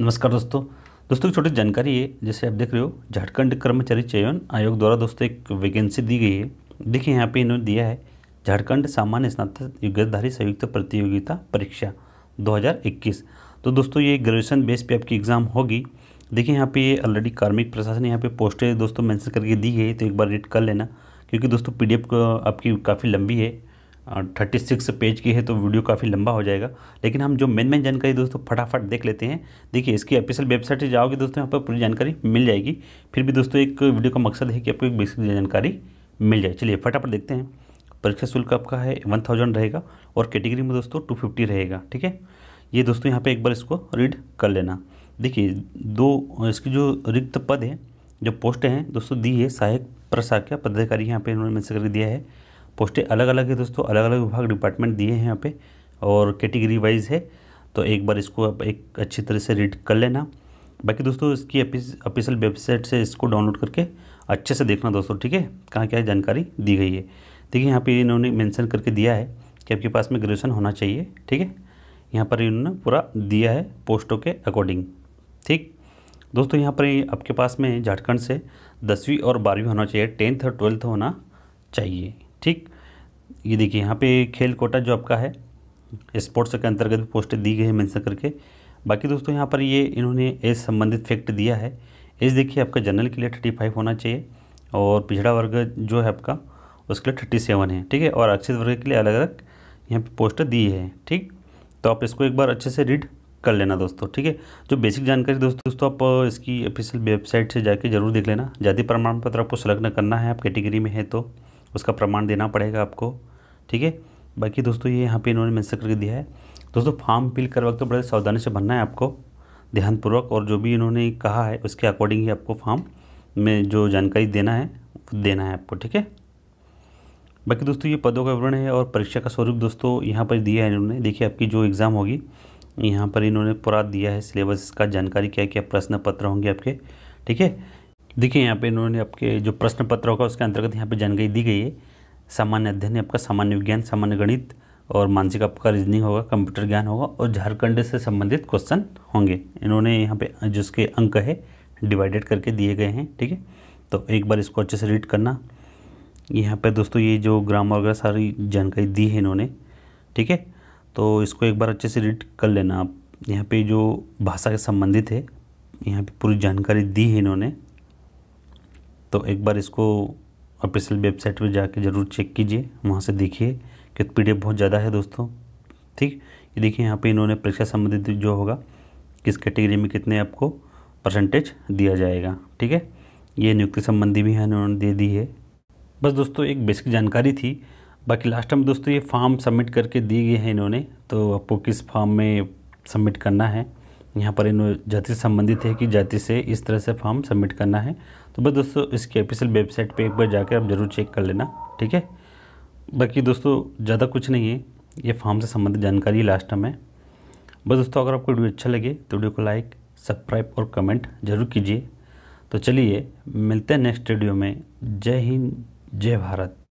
नमस्कार दोस्तों दोस्तों की छोटी जानकारी है जैसे आप देख रहे हो झारखंड कर्मचारी चयन आयोग द्वारा दोस्तों एक वैकेंसी दी गई है देखिए यहाँ पे इन्होंने दिया है झारखंड सामान्य स्नातक योग्यधारी संयुक्त प्रतियोगिता परीक्षा 2021 तो दोस्तों ये ग्रेजुएशन बेस पे आपकी एग्ज़ाम होगी देखिए यहाँ पे ये ऑलरेडी कार्मिक प्रशासन यहाँ पे पोस्टें दोस्तों मैंसन करके दी गई तो एक बार रेड कर लेना क्योंकि दोस्तों पीडीएफ आपकी काफ़ी लंबी है थर्टी सिक्स पेज की है तो वीडियो काफ़ी लंबा हो जाएगा लेकिन हम जो मेन मेन जानकारी दोस्तों फटाफट देख लेते हैं देखिए इसकी ऑफिशियल वेबसाइट से जाओगे दोस्तों यहाँ पर पूरी जानकारी मिल जाएगी फिर भी दोस्तों एक वीडियो का मकसद है कि आपको एक बेसिक जानकारी मिल जाए चलिए फटाफट देखते हैं परीक्षा शुल्क आपका है वन थाउजेंड रहेगा और कैटेगरी में दोस्तों टू फिफ्टी रहेगा ठीक है ये दोस्तों यहाँ पर एक बार इसको रीड कर लेना देखिए दो इसकी जो रिक्त पद है जो पोस्ट हैं दोस्तों दी है सहायक प्रशासकीय पदाधिकारी यहाँ पर इन्होंने मैंने कर दिया है पोस्टें अलग अलग है दोस्तों अलग अलग विभाग डिपार्टमेंट दिए हैं यहाँ पे और कैटेगरी वाइज है तो एक बार इसको आप एक अच्छी तरह से रीड कर लेना बाकी दोस्तों इसकी ऑफिशियल वेबसाइट से इसको डाउनलोड करके अच्छे से देखना दोस्तों ठीक है कहाँ क्या जानकारी दी गई है देखिए यहाँ पे इन्होंने मेंशन करके दिया है कि आपके पास में ग्रेजुएसन होना चाहिए ठीक है यहाँ पर इन्होंने पूरा दिया है पोस्टों के अकॉर्डिंग ठीक दोस्तों यहाँ पर आपके पास में झारखंड से दसवीं और बारहवीं होना चाहिए टेंथ और ट्वेल्थ होना चाहिए ठीक ये देखिए यहाँ पे खेल कोटा जो आपका है स्पोर्ट्स के अंतर्गत भी पोस्टें दी गई है मैंसन करके बाकी दोस्तों यहाँ पर ये इन्होंने एज संबंधित फैक्ट दिया है एज देखिए आपका जनरल के लिए थर्टी फाइव होना चाहिए और पिछड़ा वर्ग जो है आपका उसके लिए थर्टी सेवन है ठीक है और अक्षित वर्ग के लिए अलग अलग यहाँ पर पोस्ट दी है ठीक तो आप इसको एक बार अच्छे से रीड कर लेना दोस्तों ठीक है जो बेसिक जानकारी दोस्तों दोस्तों आप इसकी ऑफिशियल वेबसाइट से जाके जरूर देख लेना जाति प्रमाण पत्र आपको संलग्न करना है आप कैटेगरी में है तो उसका प्रमाण देना पड़ेगा आपको ठीक है बाकी दोस्तों ये यहाँ पे इन्होंने मैंसन करके दिया है दोस्तों फॉर्म फिल कर वक्त तो बड़े सावधानी से भरना है आपको ध्यानपूर्वक और जो भी इन्होंने कहा है उसके अकॉर्डिंग ही आपको फॉर्म में जो जानकारी देना है देना है आपको ठीक है बाकी दोस्तों ये पदों का विवरण है और परीक्षा का स्वरूप दोस्तों यहाँ पर दिया है इन्होंने देखिए आपकी जो एग्ज़ाम होगी यहाँ पर इन्होंने पूरा दिया है सिलेबस का जानकारी क्या क्या प्रश्न पत्र होंगे आपके ठीक है देखिए यहाँ पे इन्होंने आपके जो प्रश्न पत्र होगा उसके अंतर्गत यहाँ पे जानकारी दी गई है सामान्य अध्ययन आपका सामान्य विज्ञान सामान्य गणित और मानसिक आपका रीजनिंग होगा कंप्यूटर ज्ञान होगा और झारखंड से संबंधित क्वेश्चन होंगे इन्होंने यहाँ पे जिसके अंक है डिवाइडेड करके दिए गए हैं ठीक है तो एक बार इसको अच्छे से रीड करना यहाँ पर दोस्तों ये जो ग्रामर वगैरह सारी जानकारी दी है इन्होंने ठीक है तो इसको एक बार अच्छे से रीड कर लेना आप यहाँ पर जो भाषा के संबंधित है यहाँ पर पूरी जानकारी दी है इन्होंने तो एक बार इसको ऑफिशियल वेबसाइट पर जाके ज़रूर चेक कीजिए वहाँ से देखिए कि पी बहुत ज़्यादा है दोस्तों ठीक ये देखिए यहाँ पे इन्होंने परीक्षा संबंधित जो होगा किस कैटेगरी में कितने आपको परसेंटेज दिया जाएगा ठीक है ये नियुक्ति संबंधी भी है इन्होंने दे दी है बस दोस्तों एक बेसिक जानकारी थी बाकी लास्ट टाइम दोस्तों ये फॉर्म सबमिट करके दिए गए हैं इन्होंने तो आपको किस फॉर्म में सबमिट करना है यहाँ पर इन जाति से संबंधित है कि जाति से इस तरह से फॉर्म सबमिट करना है तो बस दोस्तों इसके ऑफिशियल वेबसाइट पे एक बार जाकर आप ज़रूर चेक कर लेना ठीक है बाकी दोस्तों ज़्यादा कुछ नहीं है ये फॉर्म से संबंधित जानकारी लास्ट टाइम है बस दोस्तों अगर आपको वीडियो अच्छा लगे तो वीडियो को लाइक सब्सक्राइब और कमेंट जरूर कीजिए तो चलिए मिलते हैं नेक्स्ट वीडियो में जय हिंद जय भारत